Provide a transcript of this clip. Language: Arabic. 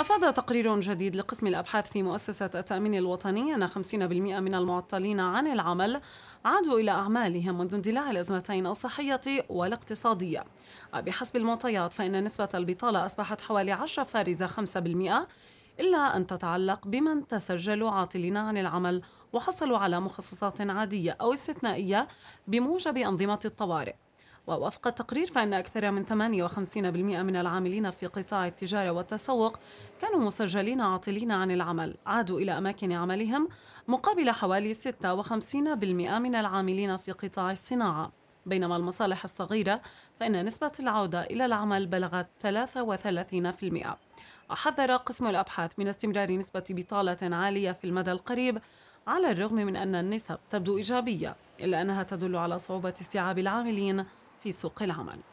أفاد تقرير جديد لقسم الأبحاث في مؤسسة التأمين الوطني أن 50% من المعطلين عن العمل عادوا إلى أعمالهم منذ اندلاع الأزمتين الصحية والاقتصادية بحسب المعطيات فإن نسبة البطالة أصبحت حوالي 10 فارزة 5% إلا أن تتعلق بمن تسجلوا عاطلين عن العمل وحصلوا على مخصصات عادية أو استثنائية بموجب أنظمة الطوارئ ووفق التقرير فإن أكثر من 58% من العاملين في قطاع التجارة والتسوق كانوا مسجلين عاطلين عن العمل عادوا إلى أماكن عملهم مقابل حوالي 56% من العاملين في قطاع الصناعة بينما المصالح الصغيرة فإن نسبة العودة إلى العمل بلغت 33% وحذر قسم الأبحاث من استمرار نسبة بطالة عالية في المدى القريب على الرغم من أن النسب تبدو إيجابية إلا أنها تدل على صعوبة استيعاب العاملين في سوق العمل